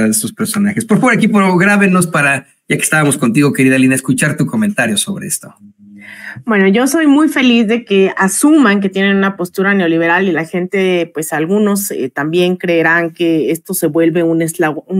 de estos personajes. Por favor, aquí, grábenos para, ya que estábamos contigo, querida Lina, escuchar tu comentario sobre esto. Bueno, yo soy muy feliz de que asuman que tienen una postura neoliberal y la gente, pues algunos eh, también creerán que esto se vuelve un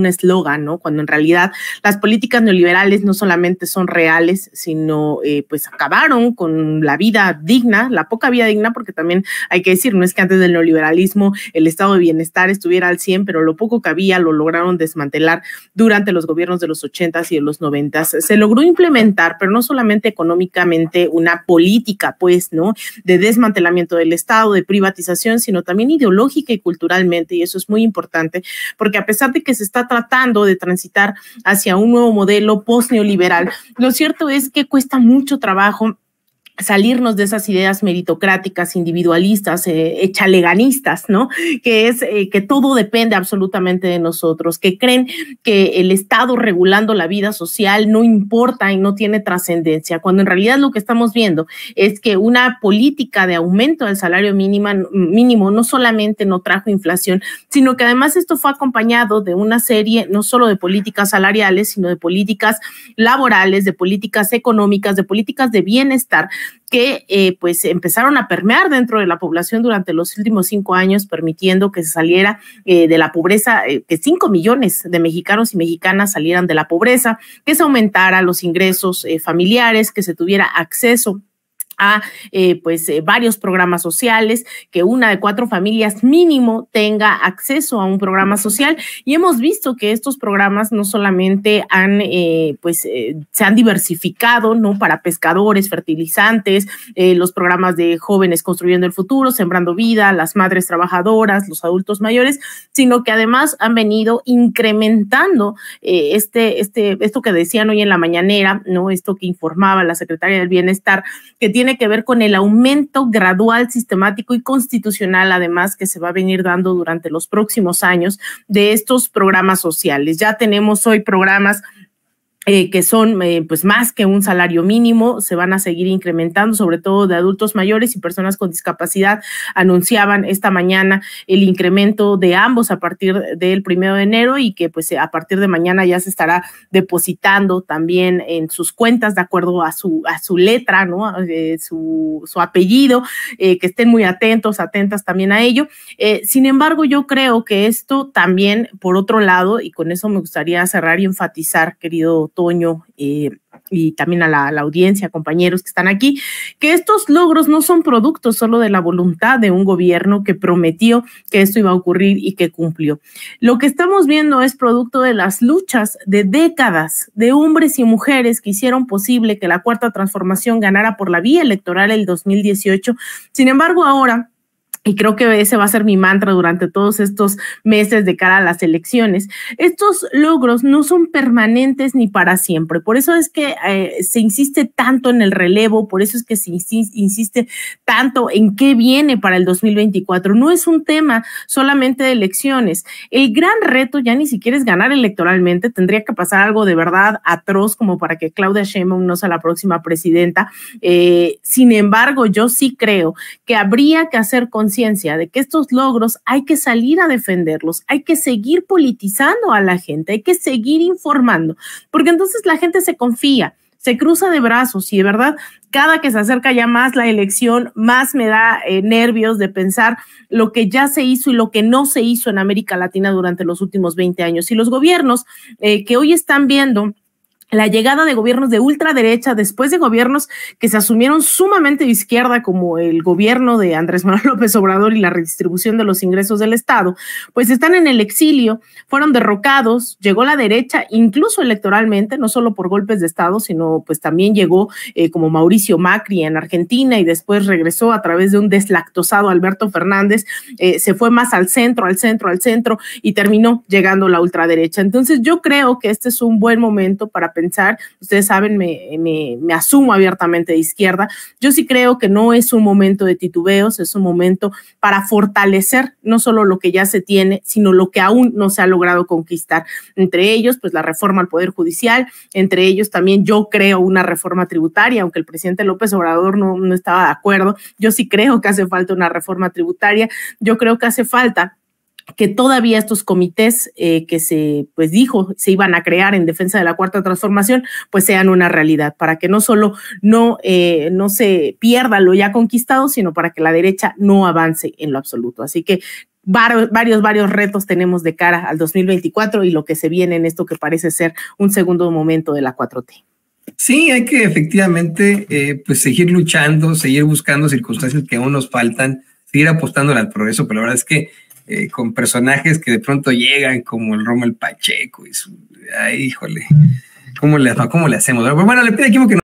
eslogan, ¿no? Cuando en realidad las políticas neoliberales no solamente son reales, sino eh, pues acabaron con la vida digna, la poca vida digna, porque también hay que decir, no es que antes del neoliberalismo el estado de bienestar estuviera al 100, pero lo poco que había lo lograron desmantelar durante los gobiernos de los 80s y de los 90s. Se logró implementar, pero no solamente económicamente, una política, pues, ¿no? De desmantelamiento del Estado, de privatización, sino también ideológica y culturalmente. Y eso es muy importante, porque a pesar de que se está tratando de transitar hacia un nuevo modelo post-neoliberal, lo cierto es que cuesta mucho trabajo salirnos de esas ideas meritocráticas, individualistas, eh, echaleganistas, ¿no? Que es eh, que todo depende absolutamente de nosotros, que creen que el Estado regulando la vida social no importa y no tiene trascendencia, cuando en realidad lo que estamos viendo es que una política de aumento del salario mínimo no solamente no trajo inflación, sino que además esto fue acompañado de una serie no solo de políticas salariales, sino de políticas laborales, de políticas económicas, de políticas de bienestar, que eh, pues empezaron a permear dentro de la población durante los últimos cinco años, permitiendo que se saliera eh, de la pobreza, eh, que cinco millones de mexicanos y mexicanas salieran de la pobreza, que se aumentara los ingresos familiares, que se tuviera acceso eh, pues eh, varios programas sociales, que una de cuatro familias mínimo tenga acceso a un programa social y hemos visto que estos programas no solamente han eh, pues se han diversificado, ¿no? Para pescadores, fertilizantes, los programas de jóvenes construyendo el futuro, sembrando vida, las madres trabajadoras, los adultos mayores, sino que además han venido incrementando este, este, esto que decían hoy en la mañanera, ¿no? Esto que informaba la secretaria del Bienestar, que tiene que ver con el aumento gradual, sistemático y constitucional, además, que se va a venir dando durante los próximos años de estos programas sociales. Ya tenemos hoy programas eh, que son eh, pues más que un salario mínimo, se van a seguir incrementando, sobre todo de adultos mayores y personas con discapacidad. Anunciaban esta mañana el incremento de ambos a partir del primero de enero y que pues a partir de mañana ya se estará depositando también en sus cuentas de acuerdo a su, a su letra, ¿no? Eh, su, su, apellido, que estén muy atentos, atentas también a ello. sin embargo, yo creo que esto también, por otro lado, y con eso me gustaría cerrar y enfatizar, querido Toño eh, y también a la, la, audiencia, compañeros que están aquí, que estos logros no son productos solo de la voluntad de un gobierno que prometió que esto iba a ocurrir y que cumplió. Lo que estamos viendo es producto de las luchas de décadas de hombres y mujeres que hicieron posible que la cuarta transformación ganara por la vía electoral el 2018. Sin embargo, ahora y creo que ese va a ser mi mantra durante todos estos meses de cara a las elecciones, estos logros no son permanentes ni para siempre. Por eso es que eh, se insiste tanto en el relevo, por eso es que se insiste tanto en qué viene para el 2024. No es un tema solamente de elecciones. El gran reto ya ni siquiera es ganar electoralmente, tendría que pasar algo de verdad atroz como para que Claudia Sheinbaum no sea la próxima presidenta. Eh, sin embargo, yo sí creo que habría que hacer con de que estos logros hay que salir a defenderlos, hay que seguir politizando a la gente, hay que seguir informando, porque entonces la gente se confía se cruza de brazos y de verdad cada que se acerca ya más la elección, más me da eh, nervios de pensar lo que ya se hizo y lo que no se hizo en América Latina durante los últimos 20 años. Y los gobiernos eh, que hoy están viendo la llegada de gobiernos de ultraderecha después de gobiernos que se asumieron sumamente de izquierda como el gobierno de Andrés Manuel López Obrador y la redistribución de los ingresos del Estado, pues están en el exilio, fueron derrocados, llegó la derecha incluso electoralmente, no solo por golpes de Estado, sino pues también llegó eh, como Mauricio Macri en Argentina y después regresó a través de un deslactosado Alberto Fernández, eh, se fue más al centro, al centro, al centro y terminó llegando la ultraderecha. Entonces yo creo que este es un buen momento para pensar pensar. Ustedes saben, me, asumo abiertamente de izquierda. Yo sí creo que no es un momento de titubeos, es un momento para fortalecer no solo lo que ya se tiene, sino lo que aún no se ha logrado conquistar. Entre ellos, pues la reforma al Poder Judicial, entre ellos también yo creo una reforma tributaria, aunque el presidente López Obrador no, no estaba de acuerdo, yo sí creo que hace falta una reforma tributaria, yo creo que hace falta que todavía estos comités eh, que se pues dijo se iban a crear en defensa de la cuarta transformación pues sean una realidad para que no solo no eh, no se pierda lo ya conquistado sino para que la derecha no avance en lo absoluto así que varios, varios retos tenemos de cara al 2024 y lo que se viene en esto que parece ser un segundo momento de la 4T. Sí, hay que efectivamente eh, pues seguir luchando, seguir buscando circunstancias que aún nos faltan, seguir apostando al progreso, pero la verdad es que eh, con personajes que de pronto llegan, como el Rommel Pacheco y su. Ay, ah, híjole. ¿Cómo le, le hacemos? Bueno, le pide a que